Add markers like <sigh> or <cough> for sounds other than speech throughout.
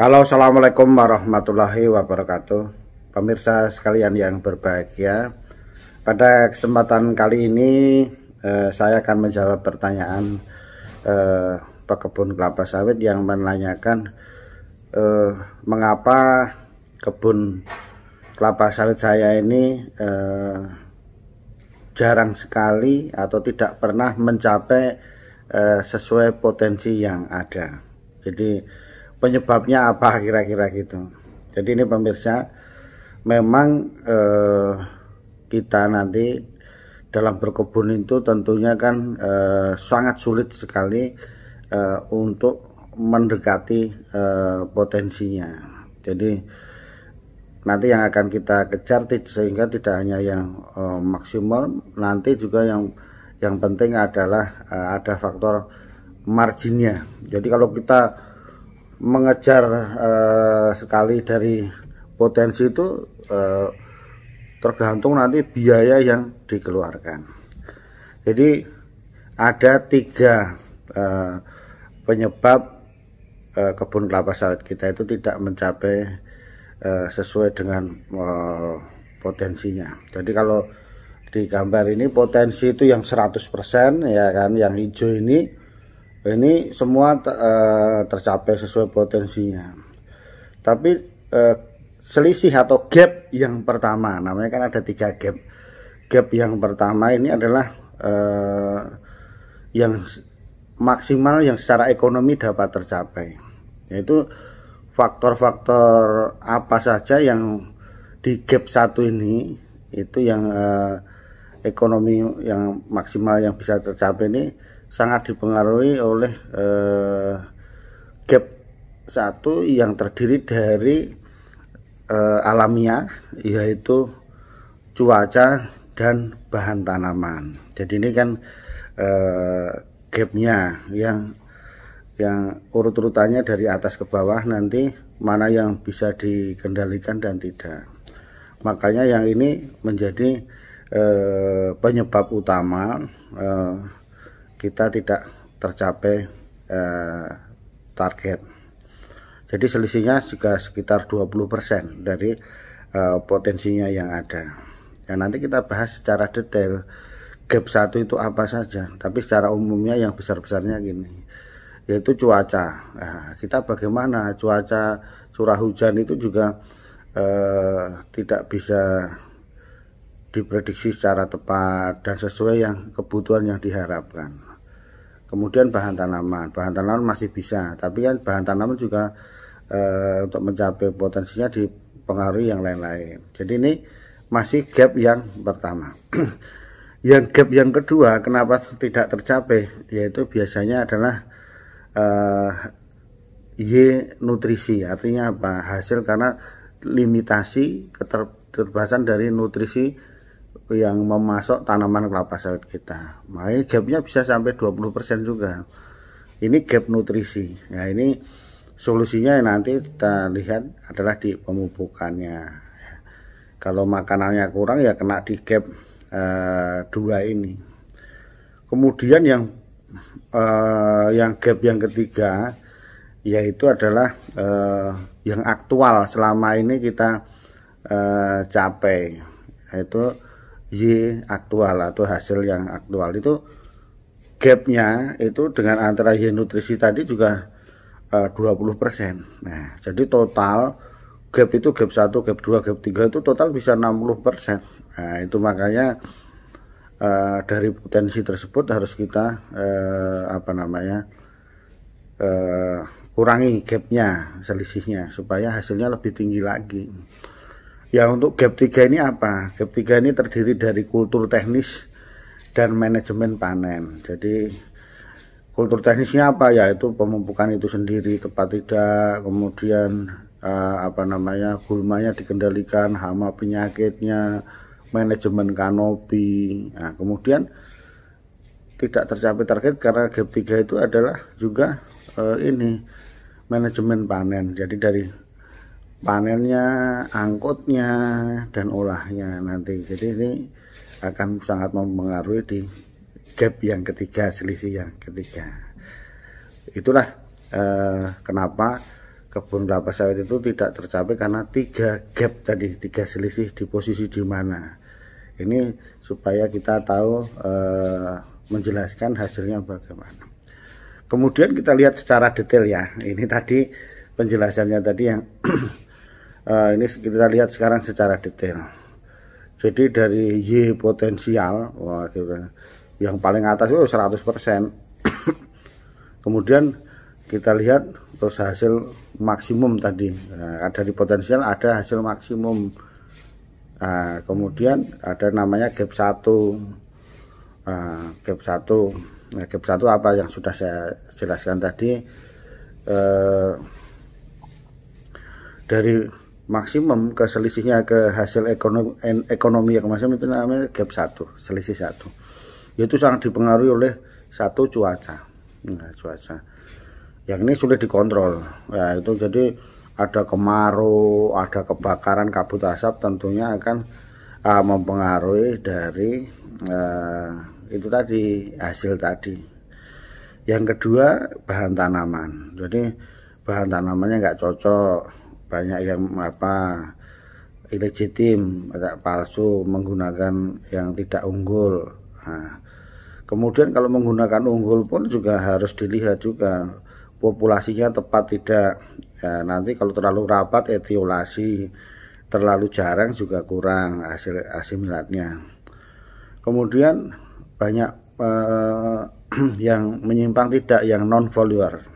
Halo Assalamualaikum warahmatullahi wabarakatuh Pemirsa sekalian yang berbahagia Pada kesempatan kali ini eh, Saya akan menjawab pertanyaan eh, Pekebun kelapa sawit yang menanyakan eh, Mengapa kebun kelapa sawit saya ini eh, Jarang sekali atau tidak pernah mencapai eh, Sesuai potensi yang ada Jadi penyebabnya apa kira-kira gitu jadi ini pemirsa memang eh, kita nanti dalam berkebun itu tentunya kan eh, sangat sulit sekali eh, untuk mendekati eh, potensinya jadi nanti yang akan kita kejar sehingga tidak hanya yang eh, maksimal nanti juga yang yang penting adalah eh, ada faktor marginnya jadi kalau kita mengejar uh, sekali dari potensi itu uh, tergantung nanti biaya yang dikeluarkan. Jadi ada tiga uh, penyebab uh, kebun kelapa sawit kita itu tidak mencapai uh, sesuai dengan uh, potensinya. Jadi kalau di gambar ini potensi itu yang 100% ya kan yang hijau ini ini semua eh, tercapai sesuai potensinya tapi eh, selisih atau gap yang pertama namanya kan ada tiga gap gap yang pertama ini adalah eh, yang maksimal yang secara ekonomi dapat tercapai yaitu faktor-faktor apa saja yang di gap satu ini itu yang eh, ekonomi yang maksimal yang bisa tercapai ini sangat dipengaruhi oleh eh, gap satu yang terdiri dari eh, alamiah yaitu cuaca dan bahan tanaman. Jadi ini kan eh, gapnya yang yang urut-urutannya dari atas ke bawah nanti mana yang bisa dikendalikan dan tidak. Makanya yang ini menjadi eh, penyebab utama eh, kita tidak tercapai eh, target jadi selisihnya juga sekitar 20% dari eh, potensinya yang ada ya nanti kita bahas secara detail gap satu itu apa saja tapi secara umumnya yang besar-besarnya gini yaitu cuaca nah, kita bagaimana cuaca curah hujan itu juga eh, tidak bisa diprediksi secara tepat dan sesuai yang kebutuhan yang diharapkan kemudian bahan tanaman bahan tanaman masih bisa tapi kan bahan tanaman juga e, untuk mencapai potensinya di dipengaruhi yang lain-lain jadi ini masih gap yang pertama <clears throat> yang gap yang kedua kenapa tidak tercapai yaitu biasanya adalah e, Y nutrisi artinya apa hasil karena limitasi keterbatasan dari nutrisi yang memasok tanaman kelapa sawit kita. Makanya nah, gapnya bisa sampai 20% juga. Ini gap nutrisi. Nah ini solusinya yang nanti kita lihat adalah di pemupukannya. Kalau makanannya kurang ya kena di gap eh, dua ini. Kemudian yang eh, yang gap yang ketiga yaitu adalah eh, yang aktual selama ini kita eh, capek yaitu Y aktual atau hasil yang aktual itu gapnya itu dengan antara Y nutrisi tadi juga eh, uh, 20%. Nah, jadi total gap itu gap 1, gap 2, gap 3 itu total bisa 60%. Nah, itu makanya uh, dari potensi tersebut harus kita uh, apa namanya? Uh, kurangi gapnya selisihnya supaya hasilnya lebih tinggi lagi. Ya untuk gap 3 ini apa? Gap 3 ini terdiri dari kultur teknis dan manajemen panen. Jadi kultur teknisnya apa? Yaitu pemupukan itu sendiri tepat tidak, kemudian eh, apa namanya gulmanya dikendalikan, hama penyakitnya, manajemen kanopi. Nah, kemudian tidak tercapai target karena gap 3 itu adalah juga eh, ini manajemen panen. Jadi dari panelnya, angkutnya, dan olahnya nanti. Jadi ini akan sangat mempengaruhi di gap yang ketiga, selisih yang ketiga. Itulah eh, kenapa kebun kelapa sawit itu tidak tercapai karena tiga gap tadi, tiga selisih di posisi di mana. Ini supaya kita tahu eh, menjelaskan hasilnya bagaimana. Kemudian kita lihat secara detail ya. Ini tadi penjelasannya tadi yang <clears throat> uh, ini kita lihat sekarang secara detail jadi dari Y potensial wah, kan. yang paling atas itu 100% <coughs> kemudian kita lihat terus hasil maksimum tadi nah, di potensial ada hasil maksimum nah, kemudian ada namanya gap 1 nah, gap 1 nah, gap 1 apa yang sudah saya jelaskan tadi eh, dari maksimum ke selisihnya ke hasil ekonomi ekonomi yang maksimum itu namanya gap satu selisih satu Itu sangat dipengaruhi oleh satu cuaca nah, cuaca yang ini sulit dikontrol ya itu jadi ada kemarau ada kebakaran kabut asap tentunya akan uh, mempengaruhi dari uh, itu tadi hasil tadi yang kedua bahan tanaman jadi bahan tanamannya nggak cocok banyak yang apa ilegitim agak palsu menggunakan yang tidak unggul nah, kemudian kalau menggunakan unggul pun juga harus dilihat juga populasinya tepat tidak ya, nanti kalau terlalu rapat etiolasi terlalu jarang juga kurang hasil asimilatnya kemudian banyak eh, <clears throat> yang menyimpang tidak yang non follower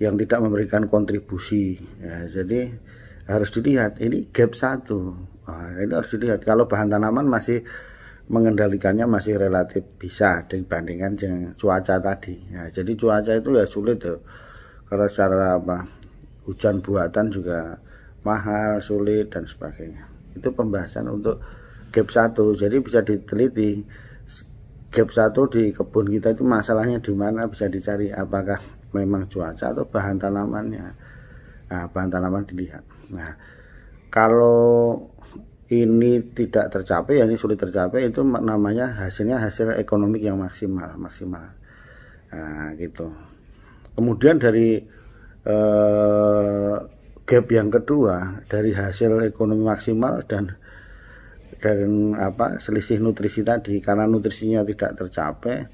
yang tidak memberikan kontribusi. Ya, jadi harus dilihat ini gap satu. Nah, ini harus dilihat kalau bahan tanaman masih mengendalikannya masih relatif bisa dibandingkan dengan cuaca tadi. Ya, jadi cuaca itu ya sulit ya. Karena secara apa hujan buatan juga mahal, sulit dan sebagainya. Itu pembahasan untuk gap satu. Jadi bisa diteliti gap satu di kebun kita itu masalahnya di mana bisa dicari apakah memang cuaca atau bahan tanamannya nah, bahan tanaman dilihat nah kalau ini tidak tercapai ya ini sulit tercapai itu namanya hasilnya hasil ekonomi yang maksimal maksimal nah, gitu kemudian dari eh, gap yang kedua dari hasil ekonomi maksimal dan dan apa selisih nutrisi tadi karena nutrisinya tidak tercapai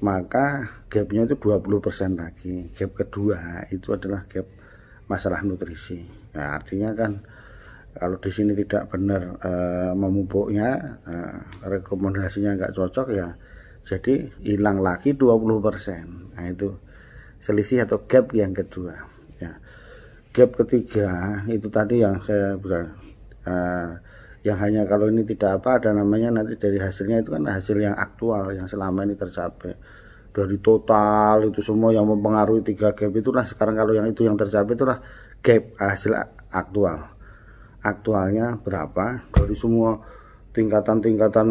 maka gapnya itu 20% lagi gap kedua itu adalah gap masalah nutrisi nah, artinya kan kalau di sini tidak benar e, memupuknya e, rekomendasinya nggak cocok ya jadi hilang lagi 20% nah itu selisih atau gap yang kedua ya gap ketiga itu tadi yang saya bilang e, yang hanya kalau ini tidak apa ada namanya nanti dari hasilnya itu kan hasil yang aktual yang selama ini tercapai dari total itu semua yang mempengaruhi tiga gap itulah sekarang kalau yang itu yang tercapai itulah gap hasil aktual aktualnya berapa dari semua tingkatan-tingkatan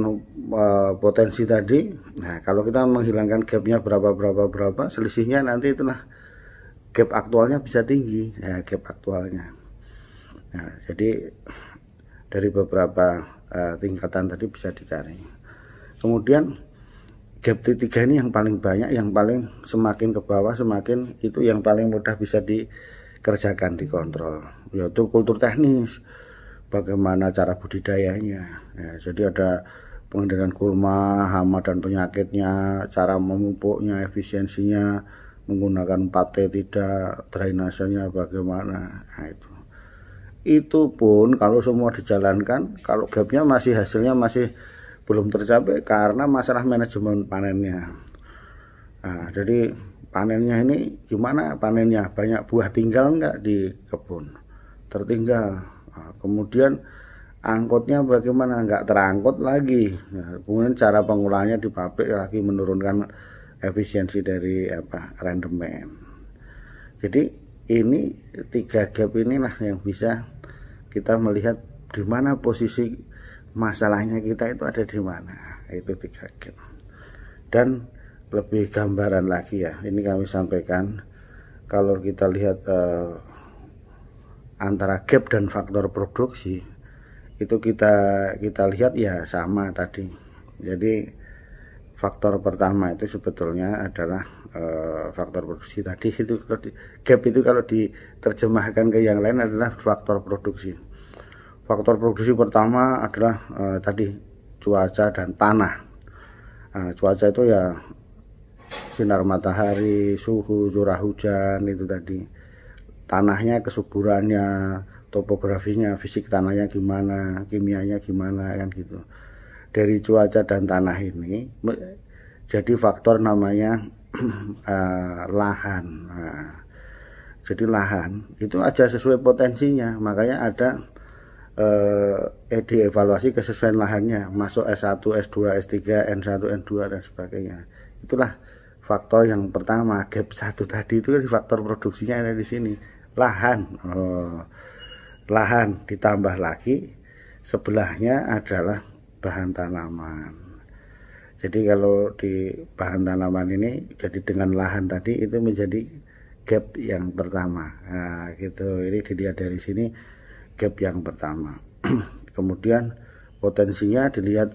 uh, potensi tadi nah kalau kita menghilangkan gapnya berapa berapa berapa selisihnya nanti itulah gap aktualnya bisa tinggi ya, gap aktualnya nah, jadi dari beberapa uh, tingkatan tadi bisa dicari. Kemudian gap T3 ini yang paling banyak, yang paling semakin ke bawah semakin itu yang paling mudah bisa dikerjakan dikontrol. Yaitu kultur teknis, bagaimana cara budidayanya. Ya, jadi ada pengendalian kurma, hama dan penyakitnya, cara memupuknya, efisiensinya, menggunakan pate tidak, drainasenya bagaimana. Nah, itu itu pun kalau semua dijalankan kalau gapnya masih hasilnya masih belum tercapai karena masalah manajemen panennya nah, jadi panennya ini gimana panennya banyak buah tinggal enggak di kebun tertinggal nah, kemudian angkutnya bagaimana enggak terangkut lagi nah, kemudian cara pengulangnya di pabrik lagi menurunkan efisiensi dari apa rendemen jadi ini tiga gap inilah yang bisa kita melihat di mana posisi masalahnya kita itu ada di mana itu tiga game dan lebih gambaran lagi ya ini kami sampaikan kalau kita lihat eh, antara gap dan faktor produksi itu kita kita lihat ya sama tadi jadi faktor pertama itu sebetulnya adalah e, faktor produksi tadi itu kalau di, gap itu kalau diterjemahkan ke yang lain adalah faktor produksi faktor produksi pertama adalah e, tadi cuaca dan tanah e, cuaca itu ya sinar matahari suhu curah hujan itu tadi tanahnya kesuburannya topografinya fisik tanahnya gimana kimianya gimana kan gitu dari cuaca dan tanah ini jadi faktor namanya uh, <clears throat> lahan. Nah, jadi lahan itu aja sesuai potensinya, makanya ada uh, eh, eh, evaluasi kesesuaian lahannya, masuk S1, S2, S3, N1, N2 dan sebagainya. Itulah faktor yang pertama, gap satu tadi itu di kan faktor produksinya ada di sini, lahan. Oh, lahan ditambah lagi sebelahnya adalah bahan tanaman jadi kalau di bahan tanaman ini jadi dengan lahan tadi itu menjadi gap yang pertama nah, gitu ini dilihat dari sini gap yang pertama <clears throat> kemudian potensinya dilihat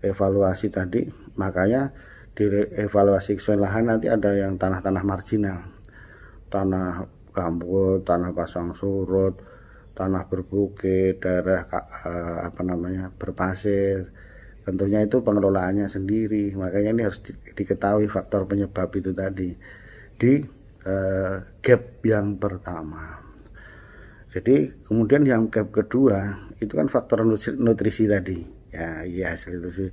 evaluasi tadi makanya di evaluasi lahan nanti ada yang tanah-tanah marginal tanah gambut, tanah pasang surut, tanah berbukit, daerah eh, apa namanya berpasir. Tentunya itu pengelolaannya sendiri. Makanya ini harus diketahui faktor penyebab itu tadi di eh, gap yang pertama. Jadi kemudian yang gap kedua itu kan faktor nutrisi, nutrisi tadi. Ya, iya hasil nutrisi.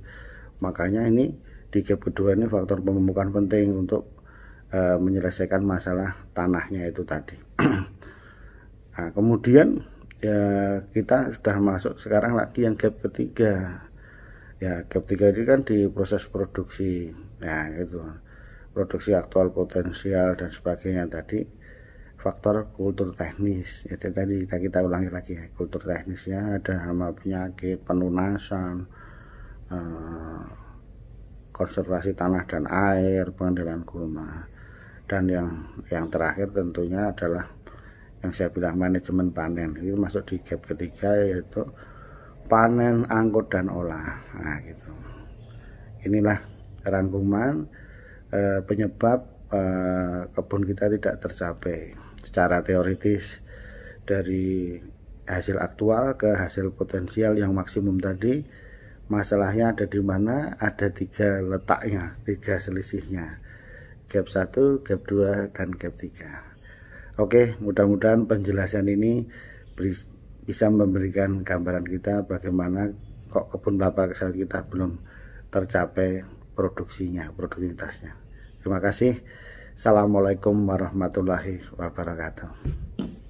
Makanya ini di gap kedua ini faktor pemupukan penting untuk eh, menyelesaikan masalah tanahnya itu tadi. <clears throat> nah, kemudian ya kita sudah masuk sekarang lagi yang gap ketiga ya gap ketiga ini kan di proses produksi ya itu produksi aktual potensial dan sebagainya tadi faktor kultur teknis itu tadi kita, kita ulangi lagi ya kultur teknisnya ada hama penyakit penunasan eh, konservasi tanah dan air pengendalian gulma dan yang yang terakhir tentunya adalah yang saya bilang manajemen panen itu masuk di gap ketiga yaitu panen angkut dan olah nah gitu inilah rangkuman eh, penyebab eh, kebun kita tidak tercapai secara teoritis dari hasil aktual ke hasil potensial yang maksimum tadi masalahnya ada di mana ada tiga letaknya tiga selisihnya gap satu gap dua dan gap tiga Oke, mudah-mudahan penjelasan ini bisa memberikan gambaran kita bagaimana kok kebun kelapa sawit kita belum tercapai produksinya, produktivitasnya. Terima kasih. Assalamualaikum warahmatullahi wabarakatuh.